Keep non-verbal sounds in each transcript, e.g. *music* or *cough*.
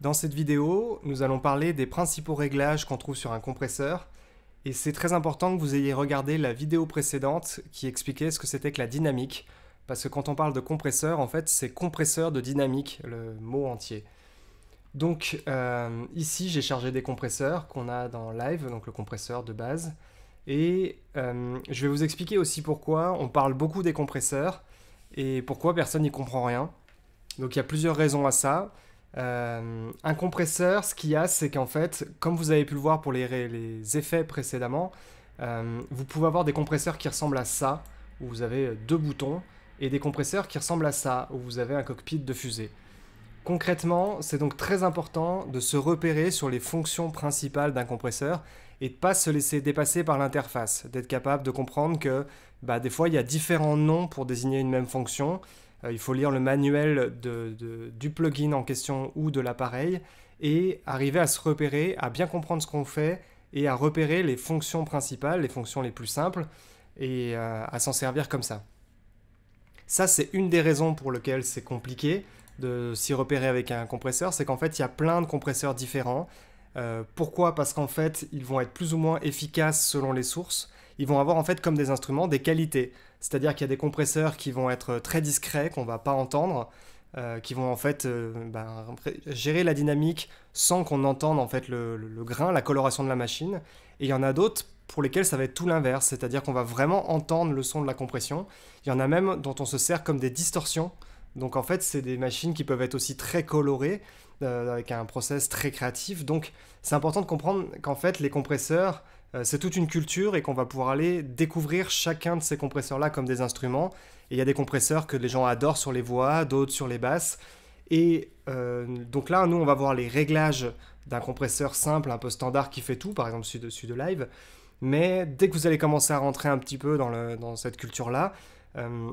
Dans cette vidéo, nous allons parler des principaux réglages qu'on trouve sur un compresseur, et c'est très important que vous ayez regardé la vidéo précédente qui expliquait ce que c'était que la dynamique, parce que quand on parle de compresseur, en fait, c'est compresseur de dynamique, le mot entier. Donc euh, ici, j'ai chargé des compresseurs qu'on a dans Live, donc le compresseur de base, et euh, je vais vous expliquer aussi pourquoi on parle beaucoup des compresseurs, et pourquoi personne n'y comprend rien. Donc il y a plusieurs raisons à ça. Euh, un compresseur, ce qu'il y a, c'est qu'en fait, comme vous avez pu le voir pour les, effets précédemment, euh, vous pouvez avoir des compresseurs qui ressemblent à ça, où vous avez euh, deux boutons, et des compresseurs qui ressemblent à ça, où vous avez un cockpit de fusée. Concrètement, c'est donc très important de se repérer sur les fonctions principales d'un compresseur et de ne pas se laisser dépasser par l'interface, d'être capable de comprendre que bah, des fois il y a différents noms pour désigner une même fonction, euh, il faut lire le manuel du plugin en question ou de l'appareil et arriver à se repérer, à bien comprendre ce qu'on fait et à repérer les fonctions principales, les fonctions les plus simples et euh, à s'en servir comme ça. Ça, c'est une des raisons pour lesquelles c'est compliqué de s'y repérer avec un compresseur, c'est qu'en fait, il y a plein de compresseurs différents. Euh, pourquoi Parce qu'en fait, ils vont être plus ou moins efficaces selon les sources. Ils vont avoir en fait comme des instruments des qualités. C'est-à-dire qu'il y a des compresseurs qui vont être euh, très discrets, qu'on ne va pas entendre, euh, qui vont en fait euh, ben, gérer la dynamique sans qu'on entende en fait le, grain, la coloration de la machine. Et il y en a d'autres pour lesquels ça va être tout l'inverse, c'est-à-dire qu'on va vraiment entendre le son de la compression. Il y en a même dont on se sert comme des distorsions. Donc en fait, c'est des machines qui peuvent être aussi très colorées, avec un process très créatif. Donc c'est important de comprendre qu'en fait, les compresseurs, euh, c'est toute une culture et qu'on va pouvoir aller découvrir chacun de ces compresseurs-là comme des instruments. il y a des compresseurs que les gens adorent sur les voix, d'autres sur les basses. Et euh, donc là, nous, on va voir les réglages d'un compresseur simple, un peu standard qui fait tout, par exemple celui de, live. Mais dès que vous allez commencer à rentrer un petit peu dans, cette culture-là, euh,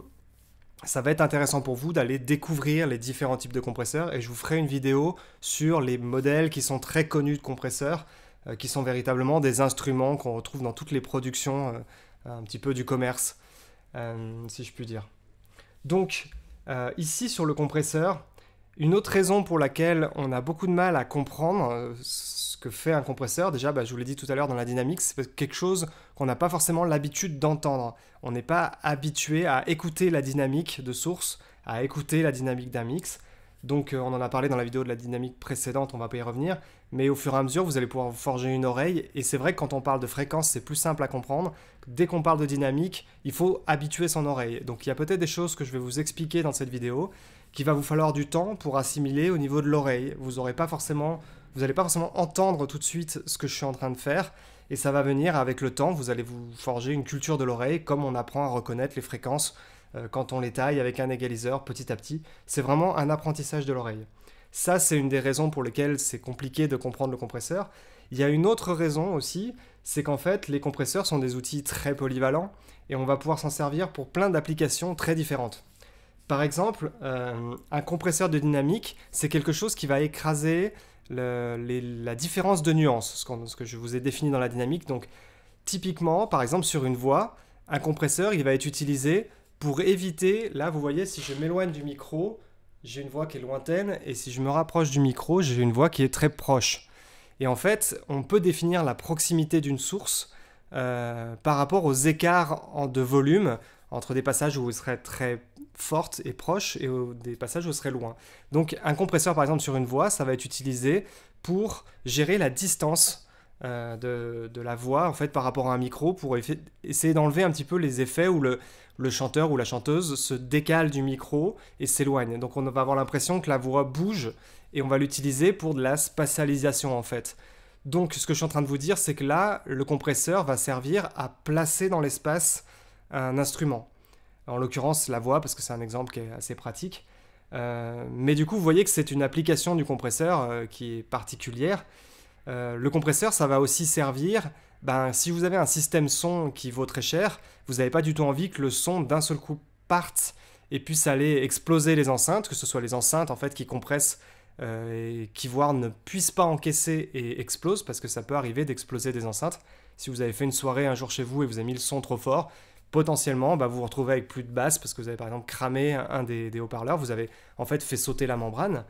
ça va être intéressant pour vous d'aller découvrir les différents types de compresseurs. Et je vous ferai une vidéo sur les modèles qui sont très connus de compresseurs. Euh, qui sont véritablement des instruments qu'on retrouve dans toutes les productions euh, un petit peu du commerce, euh, si je puis dire. Donc, ici sur le compresseur, une autre raison pour laquelle on a beaucoup de mal à comprendre ce que fait un compresseur, déjà, bah, je vous l'ai dit tout à l'heure dans la dynamique, c'est quelque chose qu'on n'a pas forcément l'habitude d'entendre. On n'est pas habitué à écouter la dynamique de source, à écouter la dynamique d'un mix. Donc euh, on en a parlé dans la vidéo de la dynamique précédente, on va pas y revenir, mais au fur et à mesure vous allez pouvoir vous forger une oreille, et c'est vrai que quand on parle de fréquence c'est plus simple à comprendre, dès qu'on parle de dynamique il faut habituer son oreille. Donc il y a peut-être des choses que je vais vous expliquer dans cette vidéo, qui va vous falloir du temps pour assimiler au niveau de l'oreille, vous aurez pas forcément, vous n'allez pas forcément entendre tout de suite ce que je suis en train de faire, et ça va venir avec le temps, vous allez vous forger une culture de l'oreille comme on apprend à reconnaître les fréquences euh, quand on les taille avec un égaliseur petit à petit. C'est vraiment un apprentissage de l'oreille. Ça, c'est une des raisons pour lesquelles c'est compliqué de comprendre le compresseur. Il y a une autre raison aussi, c'est qu'en fait, les compresseurs sont des outils très polyvalents et on va pouvoir s'en servir pour plein d'applications très différentes. Par exemple, euh, un compresseur de dynamique, c'est quelque chose qui va écraser la différence de nuance, ce, ce que je vous ai défini dans la dynamique. Donc, typiquement, par exemple, sur une voix, un compresseur, il va être utilisé pour éviter, là vous voyez, si je m'éloigne du micro, j'ai une voix qui est lointaine, et si je me rapproche du micro, j'ai une voix qui est très proche. Et en fait, on peut définir la proximité d'une source euh, par rapport aux écarts en, de volume entre des passages où vous serez très forte et proche et des passages où elle serait loin. Donc un compresseur par exemple sur une voix, ça va être utilisé pour gérer la distance euh, de, de, la voix en fait par rapport à un micro pour essayer d'enlever un petit peu les effets ou le, le chanteur ou la chanteuse se décale du micro et s'éloigne. Donc on va avoir l'impression que la voix bouge et on va l'utiliser pour de la spatialisation en fait. Donc ce que je suis en train de vous dire, c'est que là, le compresseur va servir à placer dans l'espace un instrument. En l'occurrence, la voix, parce que c'est un exemple qui est assez pratique. Euh, mais du coup, vous voyez que c'est une application du compresseur euh, qui est particulière. Euh, le compresseur, ça va aussi servir ben, si vous avez un système son qui vaut très cher, vous n'avez pas du tout envie que le son d'un seul coup parte et puisse aller exploser les enceintes, que ce soit les enceintes en fait qui compressent euh, et qui voire ne puissent pas encaisser et explosent parce que ça peut arriver d'exploser des enceintes. Si vous avez fait une soirée un jour chez vous et vous avez mis le son trop fort, potentiellement bah, vous vous retrouvez avec plus de basse parce que vous avez par exemple cramé un des, haut-parleurs, vous avez en fait fait sauter la membrane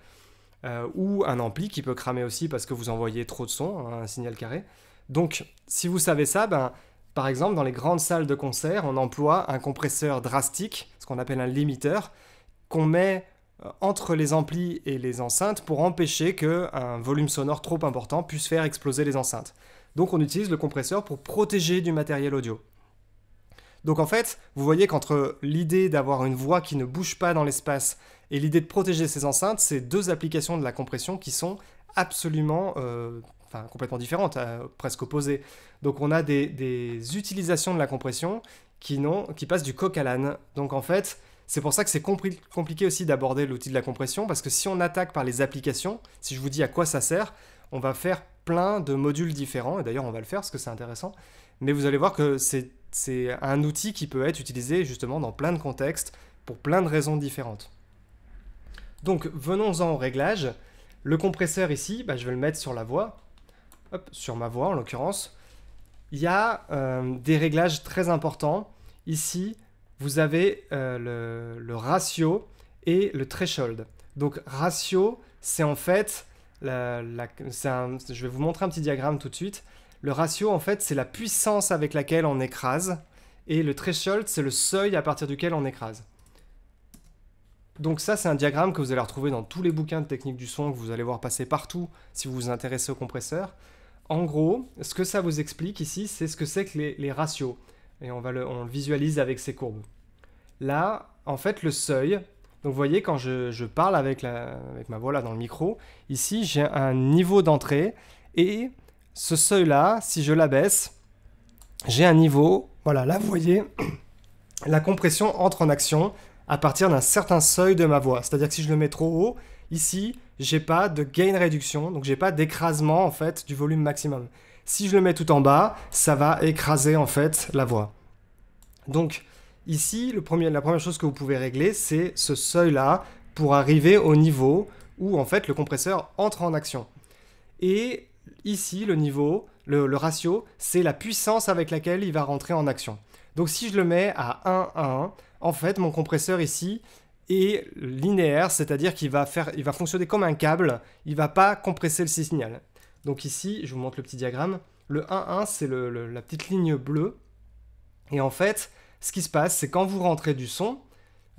euh, ou un ampli qui peut cramer aussi parce que vous envoyez trop de son, un signal carré. Donc, si vous savez ça, ben, par exemple, dans les grandes salles de concert, on emploie un compresseur drastique, ce qu'on appelle un limiteur, qu'on met euh, entre les amplis et les enceintes pour empêcher qu'un volume sonore trop important puisse faire exploser les enceintes. Donc on utilise le compresseur pour protéger du matériel audio. Donc en fait, vous voyez qu'entre l'idée d'avoir une voix qui ne bouge pas dans l'espace et l'idée de protéger ces enceintes, c'est deux applications de la compression qui sont absolument euh, complètement différentes, euh, presque opposées. Donc on a des, utilisations de la compression qui, passent du coq à l'âne. Donc en fait, c'est pour ça que c'est compliqué aussi d'aborder l'outil de la compression, parce que si on attaque par les applications, si je vous dis à quoi ça sert, on va faire plein de modules différents, et d'ailleurs on va le faire parce que c'est intéressant, mais vous allez voir que c'est un outil qui peut être utilisé justement dans plein de contextes, pour plein de raisons différentes. Donc venons-en au réglage. Le compresseur ici, bah, je vais le mettre sur la voie sur ma voix en l'occurrence, il y a euh, des réglages très importants. Ici, vous avez euh, le, ratio et le threshold. Donc ratio, c'est en fait, je vais vous montrer un petit diagramme tout de suite. Le ratio, en fait, c'est la puissance avec laquelle on écrase, et le threshold, c'est le seuil à partir duquel on écrase. Donc ça, c'est un diagramme que vous allez retrouver dans tous les bouquins de technique du son que vous allez voir passer partout si vous vous intéressez au compresseur. En gros, ce que ça vous explique ici, c'est ce que c'est que les, ratios. Et on, va le, on visualise avec ces courbes. Là, en fait, le seuil, donc vous voyez, quand je, parle avec, ma voix dans le micro, ici j'ai un niveau d'entrée et ce seuil là, si je l'abaisse, j'ai un niveau, voilà, là vous voyez, *coughs* la compression entre en action à partir d'un certain seuil de ma voix. C'est-à-dire que si je le mets trop haut, Ici, j'ai pas de gain réduction, donc j'ai pas d'écrasement en fait du volume maximum. Si je le mets tout en bas, ça va écraser en fait la voix. Donc ici, le premier, la première chose que vous pouvez régler, c'est ce seuil-là pour arriver au niveau où en fait le compresseur entre en action. Et ici, le niveau, le, ratio, c'est la puissance avec laquelle il va rentrer en action. Donc si je le mets à 1 en fait mon compresseur ici, et linéaire, c'est-à-dire qu'il va, faire, il va fonctionner comme un câble, il va pas compresser le signal. Donc ici, je vous montre le petit diagramme, le 1-1, c'est la petite ligne bleue, et en fait, ce qui se passe, c'est quand vous rentrez du son,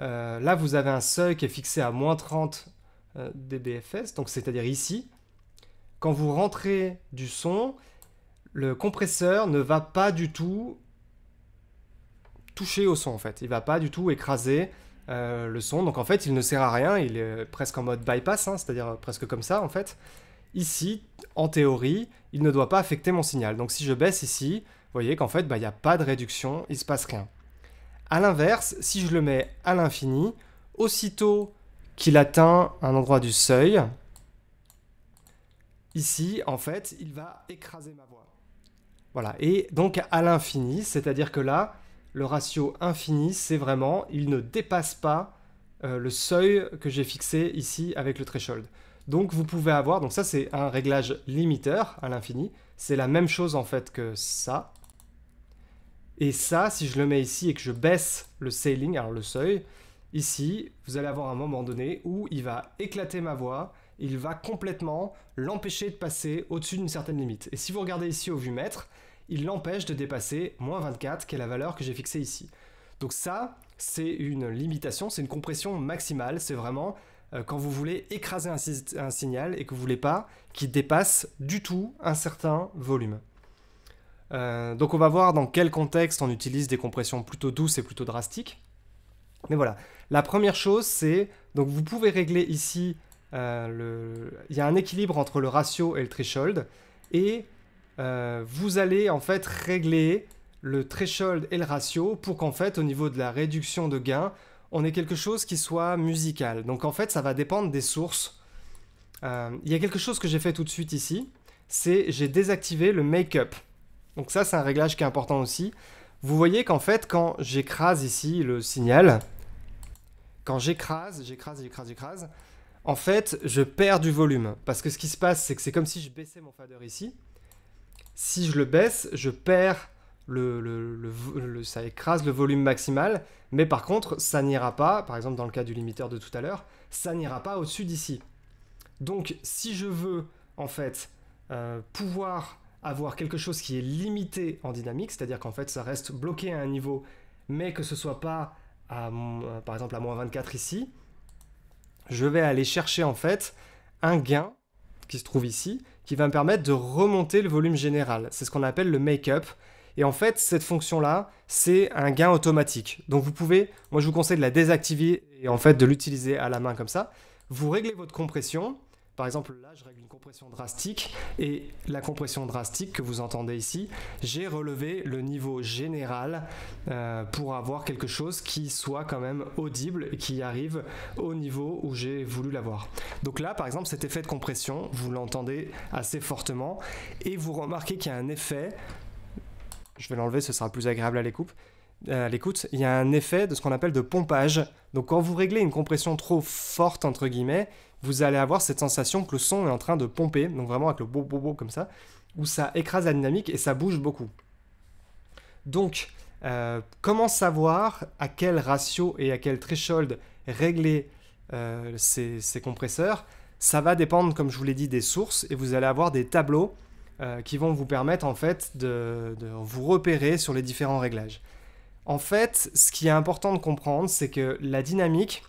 euh, là vous avez un seuil qui est fixé à moins 30 euh, dBFS, donc c'est-à-dire ici, quand vous rentrez du son, le compresseur ne va pas du tout toucher au son en fait, il ne va pas du tout écraser, euh, le son. Donc en fait, il ne sert à rien, il est presque en mode bypass, hein, c'est-à-dire presque comme ça en fait. Ici, en théorie, il ne doit pas affecter mon signal. Donc si je baisse ici, vous voyez qu'en fait, bah, il n'y a pas de réduction, il se passe rien. A l'inverse, si je le mets à l'infini, aussitôt qu'il atteint un endroit du seuil, ici, en fait, il va écraser ma voix. Voilà, et donc à l'infini, c'est-à-dire que là, le ratio infini, c'est vraiment, il ne dépasse pas euh, le seuil que j'ai fixé ici avec le threshold. Donc vous pouvez avoir, donc ça c'est un réglage limiteur à l'infini, c'est la même chose en fait que ça. Et ça, si je le mets ici et que je baisse le sailing, alors le seuil, ici, vous allez avoir un moment donné où il va éclater ma voix, il va complètement l'empêcher de passer au-dessus d'une certaine limite. Et si vous regardez ici au vue mètre, il l'empêche de dépasser moins 24, qui est la valeur que j'ai fixée ici. Donc ça, c'est une limitation, c'est une compression maximale, c'est vraiment euh, quand vous voulez écraser un, signal et que vous voulez pas qu'il dépasse du tout un certain volume. Euh, donc on va voir dans quel contexte on utilise des compressions plutôt douces et plutôt drastiques. Mais voilà, la première chose c'est, donc vous pouvez régler ici, euh, il y a un équilibre entre le ratio et le threshold, et euh, vous allez en fait régler le threshold et le ratio pour qu'en fait au niveau de la réduction de gain, on ait quelque chose qui soit musical. Donc en fait ça va dépendre des sources. Euh, il y a quelque chose que j'ai fait tout de suite ici, c'est j'ai désactivé le make-up. Donc ça c'est un réglage qui est important aussi. Vous voyez qu'en fait quand j'écrase ici le signal, quand j'écrase, j'écrase, j'écrase, j'écrase, en fait je perds du volume. Parce que ce qui se passe c'est que c'est comme si je baissais mon fader ici. Si je le baisse, je perds le, ça écrase le volume maximal, mais par contre, ça n'ira pas, par exemple dans le cas du limiteur de tout à l'heure, ça n'ira pas au-dessus d'ici. Donc si je veux en fait euh, pouvoir avoir quelque chose qui est limité en dynamique, c'est-à-dire qu'en fait ça reste bloqué à un niveau, mais que ce soit pas à, euh, par exemple à moins 24 ici, je vais aller chercher en fait un gain qui se trouve ici, qui va me permettre de remonter le volume général. C'est ce qu'on appelle le make-up. Et en fait, cette fonction-là, c'est un gain automatique. Donc vous pouvez, moi je vous conseille de la désactiver et en fait de l'utiliser à la main comme ça. Vous réglez votre compression, par exemple, là, je règle une compression drastique et la compression drastique que vous entendez ici, j'ai relevé le niveau général euh, pour avoir quelque chose qui soit quand même audible et qui arrive au niveau où j'ai voulu l'avoir. Donc là, par exemple, cet effet de compression, vous l'entendez assez fortement et vous remarquez qu'il y a un effet, je vais l'enlever, ce sera plus agréable à l'écoute, euh, à l'écoute, il y a un effet de ce qu'on appelle de pompage. Donc quand vous réglez une compression trop forte, entre guillemets, vous allez avoir cette sensation que le son est en train de pomper, donc vraiment avec le bo comme ça, où ça écrase la dynamique et ça bouge beaucoup. Donc, euh, comment savoir à quel ratio et à quel threshold régler euh, ces, compresseurs Ça va dépendre, comme je vous l'ai dit, des sources et vous allez avoir des tableaux euh, qui vont vous permettre en fait de vous repérer sur les différents réglages. En fait, ce qui est important de comprendre, c'est que la dynamique,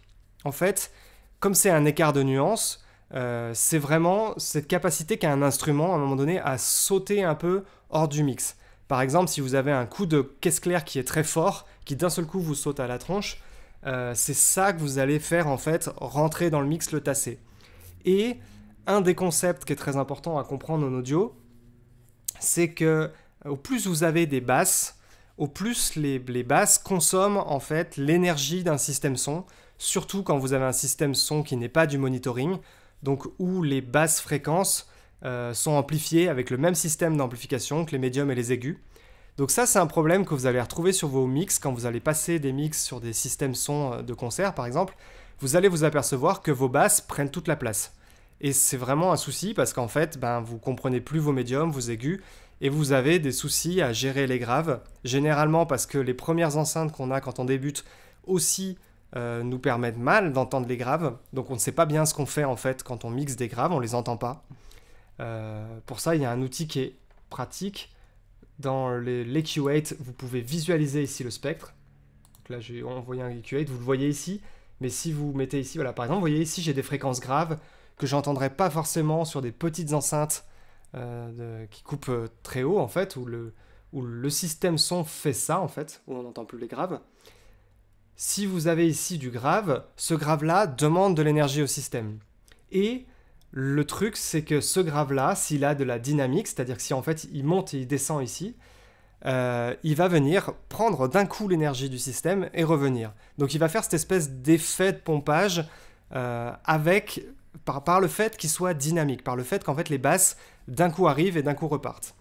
en fait, comme c'est un écart de nuance, euh, c'est vraiment cette capacité qu'a un instrument à un moment donné à sauter un peu hors du mix. Par exemple, si vous avez un coup de caisse claire qui est très fort, qui d'un seul coup vous saute à la tronche, euh, c'est ça que vous allez faire en fait, rentrer dans le mix, le tasser. Et un des concepts qui est très important à comprendre en audio, c'est que euh, au plus vous avez des basses, au plus les, les basses consomment en fait l'énergie d'un système son, surtout quand vous avez un système son qui n'est pas du monitoring, donc où les basses fréquences euh, sont amplifiées avec le même système d'amplification que les médiums et les aigus. Donc ça, c'est un problème que vous allez retrouver sur vos mix quand vous allez passer des mix sur des systèmes son euh, de concert, par exemple. Vous allez vous apercevoir que vos basses prennent toute la place. Et c'est vraiment un souci parce qu'en fait, ben, vous comprenez plus vos médiums, vos aigus, et vous avez des soucis à gérer les graves. Généralement parce que les premières enceintes qu'on a quand on débute aussi euh, nous permettent mal d'entendre les graves. Donc on ne sait pas bien ce qu'on fait en fait quand on mixe des graves, on les entend pas. Euh, pour ça, il y a un outil qui est pratique. Dans l'EQ8, vous pouvez visualiser ici le spectre. là, j'ai envoyé un EQ8, vous le voyez ici. Mais si vous mettez ici, voilà, par exemple, vous voyez ici, j'ai des fréquences graves que j'entendrai pas forcément sur des petites enceintes euh, qui coupent très haut, en fait, où le, où le système son fait ça, en fait, où on n'entend plus les graves si vous avez ici du grave, ce grave-là demande de l'énergie au système. Et le truc, c'est que ce grave-là, s'il a de la dynamique, c'est-à-dire que si en fait il monte et il descend ici, euh, il va venir prendre d'un coup l'énergie du système et revenir. Donc il va faire cette espèce d'effet de pompage euh, avec, par, le fait qu'il soit dynamique, par le fait qu'en fait les basses d'un coup arrivent et d'un coup repartent.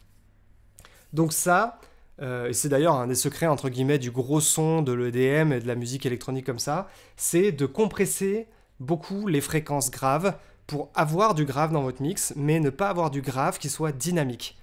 Donc ça, euh, et c'est d'ailleurs un des secrets entre guillemets du gros son, de l'EDM et de la musique électronique comme ça, c'est de compresser beaucoup les fréquences graves pour avoir du grave dans votre mix, mais ne pas avoir du grave qui soit dynamique.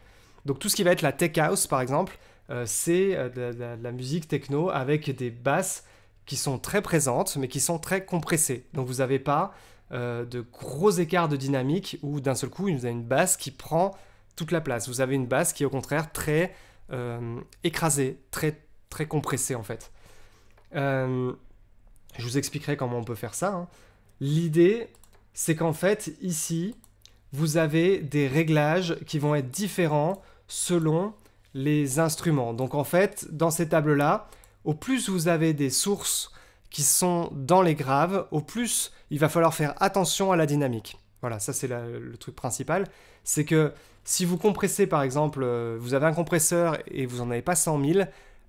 Donc tout ce qui va être la tech house par exemple, euh, c'est euh, de, la musique techno avec des basses qui sont très présentes, mais qui sont très compressées. Donc vous n'avez pas de gros écarts de dynamique où d'un seul coup vous avez une basse qui prend toute la place. Vous avez une basse qui est au contraire très euh, écrasé, très, très compressé en fait. Euh, je vous expliquerai comment on peut faire ça. Hein. L'idée, c'est qu'en fait, ici, vous avez des réglages qui vont être différents selon les instruments. Donc en fait, dans ces tables-là, au plus vous avez des sources qui sont dans les graves, au plus il va falloir faire attention à la dynamique. Voilà, ça c'est le truc principal. C'est que si vous compressez par exemple, euh, vous avez un compresseur et vous n'en avez pas 100 000,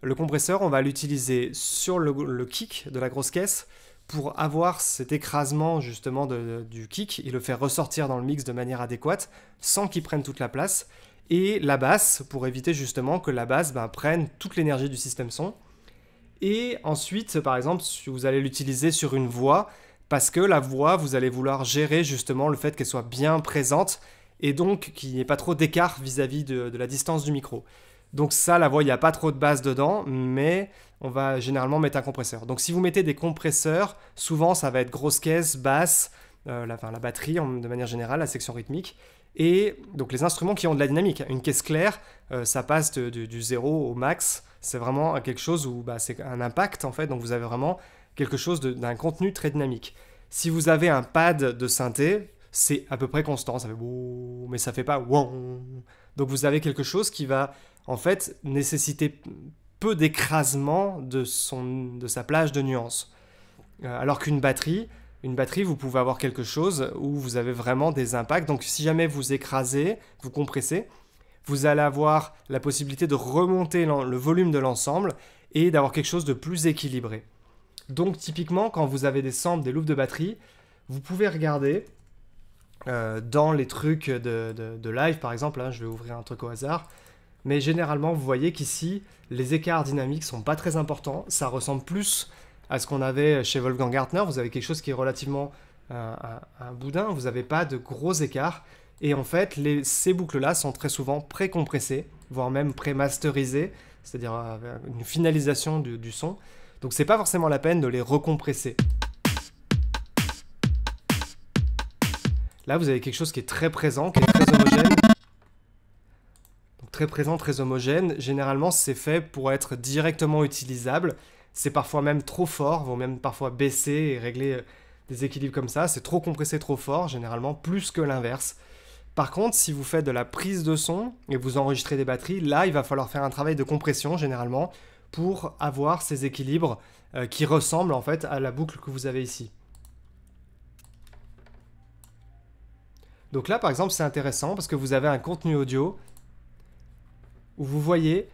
le compresseur on va l'utiliser sur le, kick de la grosse caisse pour avoir cet écrasement justement du kick et le faire ressortir dans le mix de manière adéquate sans qu'il prenne toute la place. Et la basse pour éviter justement que la basse ben, prenne toute l'énergie du système son. Et ensuite, par exemple, vous allez l'utiliser sur une voix, parce que la voix, vous allez vouloir gérer justement le fait qu'elle soit bien présente et donc qu'il n'y ait pas trop d'écart vis-à-vis de, la distance du micro. Donc ça, la voix, il n'y a pas trop de basse dedans, mais on va généralement mettre un compresseur. Donc si vous mettez des compresseurs, souvent ça va être grosse caisse, basse, euh, la, batterie de manière générale, la section rythmique, et donc les instruments qui ont de la dynamique. Une caisse claire, euh, ça passe du zéro au max. C'est vraiment quelque chose où bah, c'est un impact en fait, donc vous avez vraiment quelque chose d'un contenu très dynamique. Si vous avez un pad de synthé, c'est à peu près constant, ça fait mais ça fait pas wouh Donc vous avez quelque chose qui va en fait nécessiter peu d'écrasement de, de sa plage de nuances. Euh, alors qu'une batterie, une batterie, vous pouvez avoir quelque chose où vous avez vraiment des impacts. Donc si jamais vous écrasez, vous compressez, vous allez avoir la possibilité de remonter le volume de l'ensemble et d'avoir quelque chose de plus équilibré. Donc typiquement, quand vous avez des samples, des loups de batterie, vous pouvez regarder euh, dans les trucs de, live, par exemple, hein, je vais ouvrir un truc au hasard. Mais généralement, vous voyez qu'ici, les écarts dynamiques sont pas très importants. Ça ressemble plus à ce qu'on avait chez Wolfgang Gartner. Vous avez quelque chose qui est relativement euh, un, boudin. Vous n'avez pas de gros écarts. Et en fait, les, ces boucles-là sont très souvent précompressées, voire même pré prémasterisées, c'est-à-dire euh, une finalisation du, du son. Donc c'est pas forcément la peine de les recompresser. Là, vous avez quelque chose qui est très présent, qui est très homogène. Donc, très présent, très homogène. Généralement, c'est fait pour être directement utilisable. C'est parfois même trop fort, vont même parfois baisser et régler euh, des équilibres comme ça. C'est trop compressé, trop fort, généralement plus que l'inverse. Par contre, si vous faites de la prise de son et vous enregistrez des batteries, là, il va falloir faire un travail de compression généralement pour avoir ces équilibres euh, qui ressemblent en fait à la boucle que vous avez ici. Donc là, par exemple, c'est intéressant parce que vous avez un contenu audio où vous voyez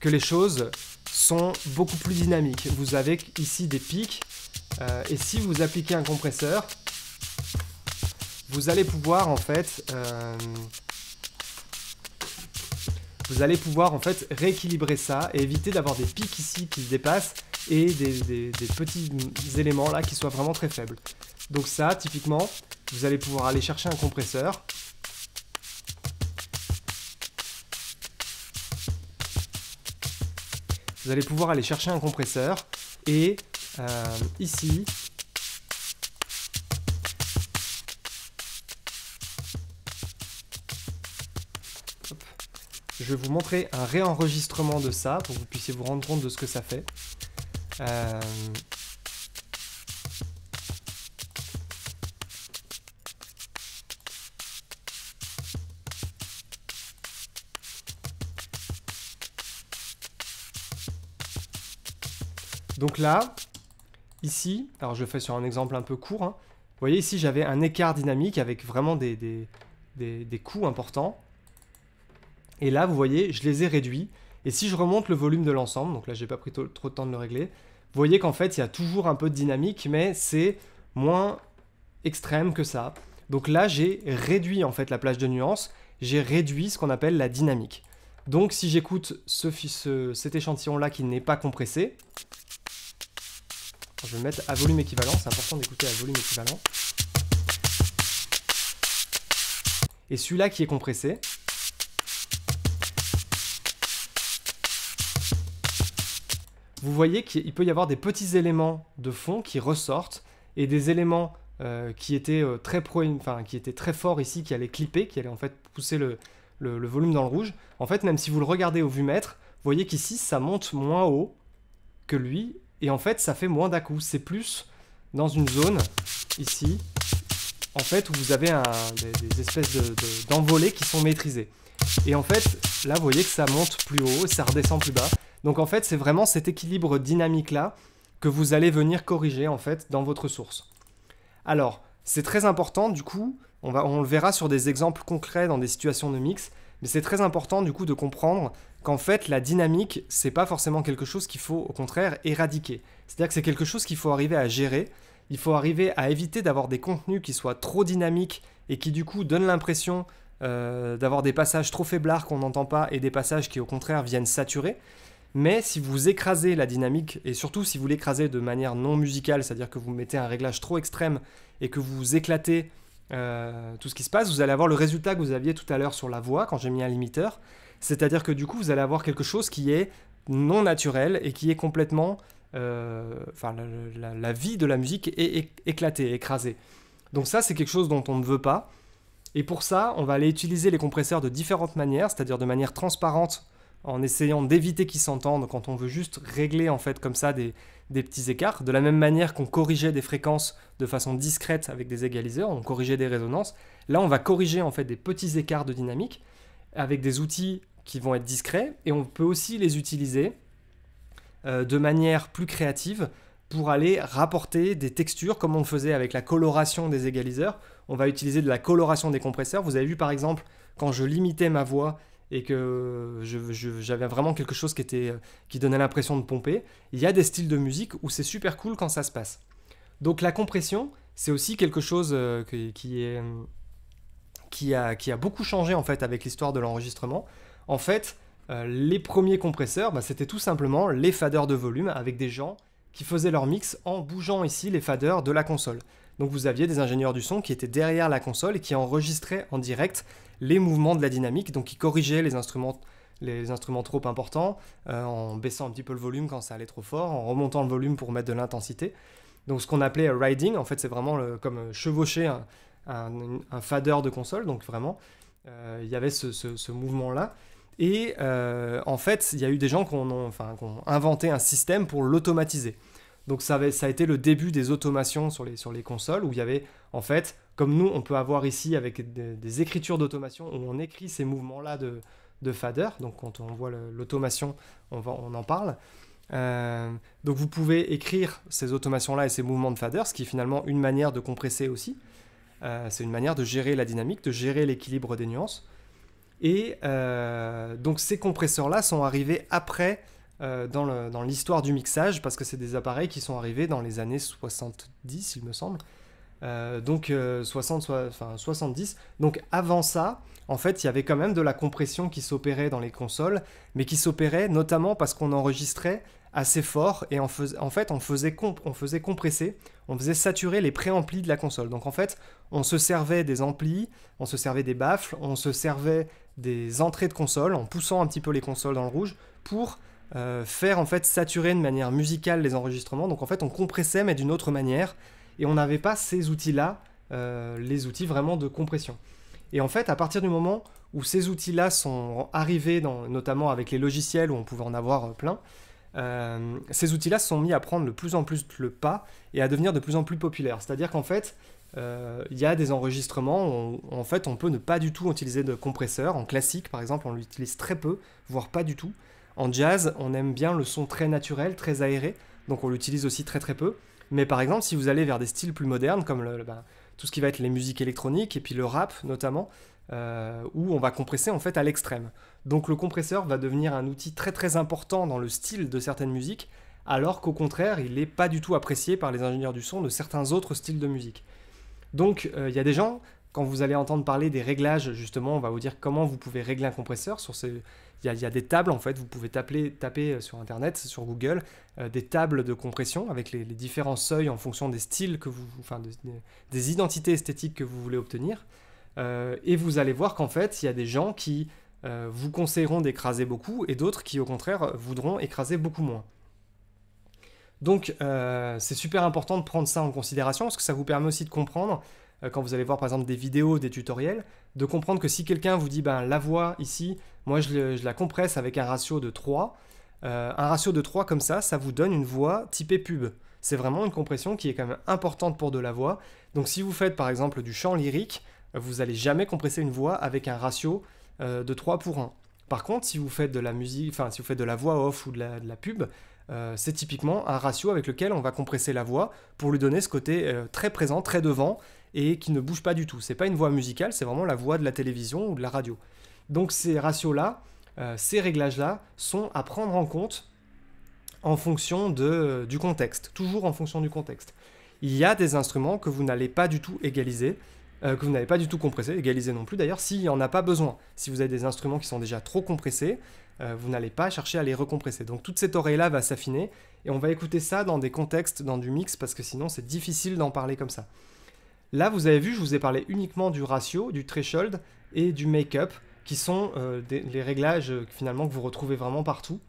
que les choses sont beaucoup plus dynamiques. Vous avez ici des pics euh, et si vous appliquez un compresseur, vous allez pouvoir en fait... Euh, vous allez pouvoir en fait rééquilibrer ça et éviter d'avoir des pics ici qui se dépassent et des petits éléments là qui soient vraiment très faibles. Donc ça, typiquement, vous allez pouvoir aller chercher un compresseur. Vous allez pouvoir aller chercher un compresseur et euh, ici, je vais vous montrer un réenregistrement de ça pour que vous puissiez vous rendre compte de ce que ça fait. Euh, Donc là, ici, alors je le fais sur un exemple un peu court, hein. vous voyez ici j'avais un écart dynamique avec vraiment des, des, coûts importants. Et là, vous voyez, je les ai réduits. Et si je remonte le volume de l'ensemble, donc là n'ai pas pris trop de temps de le régler, vous voyez qu'en fait il y a toujours un peu de dynamique, mais c'est moins extrême que ça. Donc là j'ai réduit en fait la plage de nuance. j'ai réduit ce qu'on appelle la dynamique. Donc si j'écoute cet échantillon là qui n'est pas compressé, je vais le mettre à volume équivalent, c'est important d'écouter à volume équivalent. Et celui-là qui est compressé, vous voyez qu'il peut y avoir des petits éléments de fond qui ressortent et des éléments euh, qui, étaient, euh, très pro, enfin, qui étaient très forts ici, qui allaient clipper, qui allaient en fait pousser le, volume dans le rouge. En fait, même si vous le regardez au vu mètre, vous voyez qu'ici ça monte moins haut que lui et en fait, ça fait moins dà coup. C'est plus dans une zone, ici, en fait, où vous avez des, espèces d'envolées qui sont maîtrisées. Et en fait, là, vous voyez que ça monte plus haut, ça redescend plus bas. Donc en fait, c'est vraiment cet équilibre dynamique-là que vous allez venir corriger, en fait, dans votre source. Alors, c'est très important, du coup, on, va, on le verra sur des exemples concrets dans des situations de mix, mais c'est très important du coup de comprendre qu'en fait la dynamique, c'est pas forcément quelque chose qu'il faut au contraire éradiquer. C'est-à-dire que c'est quelque chose qu'il faut arriver à gérer, il faut arriver à éviter d'avoir des contenus qui soient trop dynamiques et qui du coup donnent l'impression euh, d'avoir des passages trop faiblards qu'on n'entend pas et des passages qui au contraire viennent saturer. Mais si vous écrasez la dynamique, et surtout si vous l'écrasez de manière non musicale, c'est-à-dire que vous mettez un réglage trop extrême et que vous éclatez euh, tout ce qui se passe, vous allez avoir le résultat que vous aviez tout à l'heure sur la voix quand j'ai mis un limiteur. C'est-à-dire que du coup, vous allez avoir quelque chose qui est non naturel et qui est complètement... Euh, la, la, vie de la musique est éclatée, écrasée. Donc ça, c'est quelque chose dont on ne veut pas. Et pour ça, on va aller utiliser les compresseurs de différentes manières, c'est-à-dire de manière transparente en essayant d'éviter qu'ils s'entendent, quand on veut juste régler en fait comme ça des, petits écarts, de la même manière qu'on corrigeait des fréquences de façon discrète avec des égaliseurs, on corrigeait des résonances, là on va corriger en fait des petits écarts de dynamique avec des outils qui vont être discrets et on peut aussi les utiliser euh, de manière plus créative pour aller rapporter des textures comme on le faisait avec la coloration des égaliseurs. On va utiliser de la coloration des compresseurs. Vous avez vu par exemple quand je limitais ma voix et que j'avais vraiment quelque chose qui, qui donnait l'impression de pomper. Il y a des styles de musique où c'est super cool quand ça se passe. Donc la compression, c'est aussi quelque chose euh, euh, qui, a, beaucoup changé en fait avec l'histoire de l'enregistrement. En fait, euh, les premiers compresseurs, bah, c'était tout simplement les faders de volume avec des gens qui faisaient leur mix en bougeant ici les faders de la console. Donc vous aviez des ingénieurs du son qui étaient derrière la console et qui enregistraient en direct les mouvements de la dynamique, donc qui corrigeaient les instruments, trop importants, euh, en baissant un petit peu le volume quand ça allait trop fort, en remontant le volume pour mettre de l'intensité. Donc ce qu'on appelait riding, en fait c'est vraiment comme euh, chevaucher un, fader de console, donc vraiment euh, il y avait ce, mouvement-là. Et en fait, il y a eu des gens qui ont, inventé un système pour l'automatiser. Donc ça, a été le début des automations sur les, sur les consoles où il y avait en fait, comme nous on peut avoir ici avec des, écritures d'automation où on écrit ces mouvements-là de, de fader, donc quand on voit l'automation on, on en parle. Euh, donc vous pouvez écrire ces automations-là et ces mouvements de fader, ce qui est finalement une manière de compresser aussi. Euh, c'est une manière de gérer la dynamique, de gérer l'équilibre des nuances. Et euh, donc ces compresseurs-là sont arrivés après euh, dans l'histoire du mixage, parce que c'est des appareils qui sont arrivés dans les années 70, il me semble. Euh, donc 60, euh, enfin, 70. Donc avant ça, en fait, il y avait quand même de la compression qui s'opérait dans les consoles, mais qui s'opérait notamment parce qu'on enregistrait assez fort et en, en fait on faisait, on faisait compresser, on faisait saturer les préamplis de la console. Donc en fait, on se servait des amplis, on se servait des baffles, on se servait des entrées de console en poussant un petit peu les consoles dans le rouge pour euh, faire en fait saturer de manière musicale les enregistrements. Donc en fait, on compressait mais d'une autre manière et on n'avait pas ces outils-là, euh, les outils vraiment de compression. Et en fait, à partir du moment où ces outils-là sont arrivés, notamment avec les logiciels où on pouvait en avoir euh, plein, ces outils-là sont mis à prendre de plus en plus le pas et à devenir de plus en plus populaires. C'est-à-dire qu'en fait, il y a des enregistrements où, en fait on peut ne pas du tout utiliser de compresseur. En classique, par exemple, on l'utilise très peu, voire pas du tout. En jazz, on aime bien le son très naturel, très aéré, donc on l'utilise aussi très très peu. Mais par exemple, si vous allez vers des styles plus modernes, comme le, ben, tout ce qui va être les musiques électroniques et puis le rap notamment, euh, où on va compresser en fait à l'extrême. Donc le compresseur va devenir un outil très très important dans le style de certaines musiques, alors qu'au contraire, il n'est pas du tout apprécié par les ingénieurs du son de certains autres styles de musique. Donc euh, il y a des gens, quand vous allez entendre parler des réglages, justement, on va vous dire comment vous pouvez régler un compresseur. Sur il, y a, des tables, en fait, vous pouvez taper, euh, sur Internet, sur Google, euh, des tables de compression avec les, différents seuils en fonction des styles que vous... Enfin, des, identités esthétiques que vous voulez obtenir. Euh, et vous allez voir qu'en fait, il y a des gens qui vous conseilleront d'écraser beaucoup et d'autres qui, au contraire, voudront écraser beaucoup moins. Donc, c'est super important de prendre ça en considération parce que ça vous permet aussi de comprendre euh, quand vous allez voir par exemple des vidéos, des tutoriels, de comprendre que si quelqu'un vous dit ben, la voix ici, moi je, la compresse avec un ratio de 3, euh, un ratio de 3 comme ça, ça vous donne une voix typée pub. C'est vraiment une compression qui est quand même importante pour de la voix. Donc si vous faites par exemple du chant lyrique, vous n'allez jamais compresser une voix avec un ratio euh, de 3 pour 1. Par contre, si vous faites de la musique, enfin si vous faites de la voix off ou de la, pub, c'est typiquement un ratio avec lequel on va compresser la voix pour lui donner ce côté très présent, très devant, et qui ne bouge pas du tout. C'est pas une voix musicale, c'est vraiment la voix de la télévision ou de la radio. Donc ces ratios-là, euh, ces réglages-là sont à prendre en compte en fonction euh, du contexte, toujours en fonction du contexte. Il y a des instruments que vous n'allez pas du tout égaliser, euh, que vous n'allez pas du tout compresser, égaliser non plus d'ailleurs, s'il n'y en a pas besoin. Si vous avez des instruments qui sont déjà trop compressés, vous n'allez pas chercher à les recompresser. Donc toute cette oreille-là va s'affiner, et on va écouter ça dans des contextes, dans du mix, parce que sinon c'est difficile d'en parler comme ça. Là, vous avez vu, je vous ai parlé uniquement du ratio, du threshold et du make-up, qui sont euh, les réglages euh, finalement que vous retrouvez vraiment partout.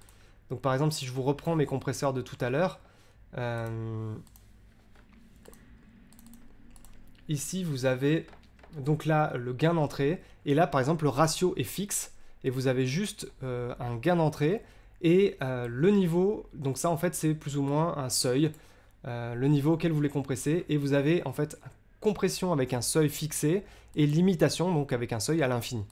Donc par exemple, si je vous reprends mes compresseurs de tout à l'heure, euh, ici vous avez donc là le gain d'entrée, et là par exemple le ratio est fixe, et vous avez juste un gain d'entrée, et le niveau, donc ça en fait c'est plus ou moins un seuil, le niveau auquel vous voulez compresser. et vous avez en fait compression avec un seuil fixé et limitation donc avec un seuil à l'infini.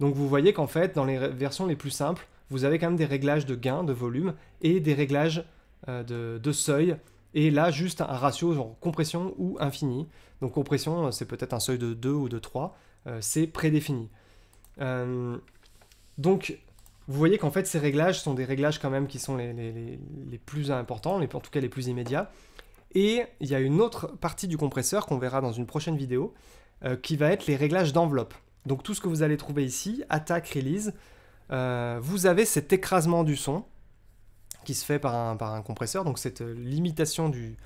Donc vous voyez qu'en fait, dans les versions les plus simples, vous avez quand même des réglages de gain, de volume et des réglages euh, de, seuil. Et là, juste un ratio genre compression ou infini. Donc compression, euh, c'est peut-être un seuil de 2 ou de 3. Euh, c'est prédéfini. donc vous voyez qu'en fait, ces réglages sont des réglages quand même qui sont les, plus importants, les, en tout cas les plus immédiats. Et il y a une autre partie du compresseur qu'on verra dans une prochaine vidéo, euh, qui va être les réglages d'enveloppe. Donc tout ce que vous allez trouver ici, attaque, release, euh, vous avez cet écrasement du son qui se fait par un, compresseur, donc cette euh, limitation du,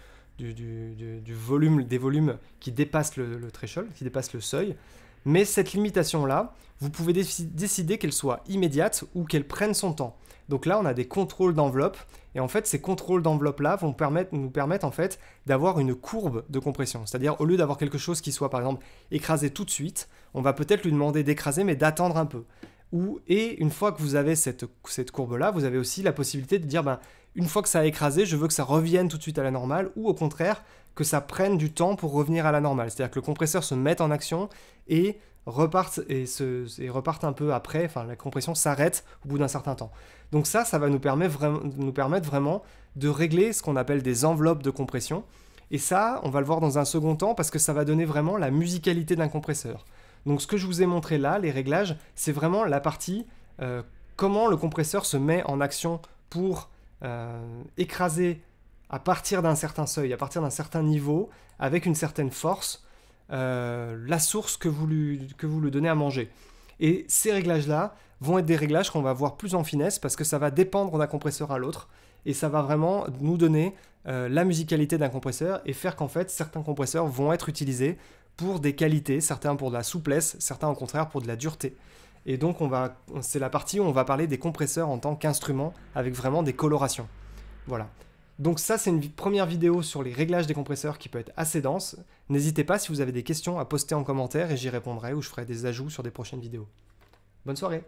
volume, des volumes qui dépassent le, le threshold, qui dépassent le seuil. Mais cette limitation-là, vous pouvez décider qu'elle soit immédiate ou qu'elle prenne son temps. Donc là, on a des contrôles d'enveloppe, et en fait, ces contrôles d'enveloppe-là vont nous permettre en fait d'avoir une courbe de compression. C'est-à-dire, au lieu d'avoir quelque chose qui soit, par exemple, écrasé tout de suite, on va peut-être lui demander d'écraser, mais d'attendre un peu. Ou, et une fois que vous avez cette, cette courbe-là, vous avez aussi la possibilité de dire, ben, une fois que ça a écrasé, je veux que ça revienne tout de suite à la normale, ou au contraire, que ça prenne du temps pour revenir à la normale. C'est-à-dire que le compresseur se met en action et reparte, et, un peu après, enfin la compression s'arrête au bout d'un certain temps. Donc ça, ça va nous permettre, vraiment, de régler ce qu'on appelle des enveloppes de compression. Et ça, on va le voir dans un second temps parce que ça va donner vraiment la musicalité d'un compresseur. Donc ce que je vous ai montré là, les réglages, c'est vraiment la partie euh, comment le compresseur se met en action pour euh, écraser à partir d'un certain seuil, à partir d'un certain niveau, avec une certaine force, euh, la source que vous, lui, que vous donnez à manger. Et ces réglages-là vont être des réglages qu'on va voir plus en finesse parce que ça va dépendre d'un compresseur à l'autre et ça va vraiment nous donner euh, la musicalité d'un compresseur et faire qu'en fait certains compresseurs vont être utilisés pour des qualités, certains pour de la souplesse, certains au contraire pour de la dureté. Et donc on va, c'est la partie où on va parler des compresseurs en tant qu'instrument, avec vraiment des colorations. Voilà. Donc ça, c'est une première vidéo sur les réglages des compresseurs qui peut être assez dense. N'hésitez pas si vous avez des questions à poster en commentaire et j'y répondrai ou je ferai des ajouts sur des prochaines vidéos. Bonne soirée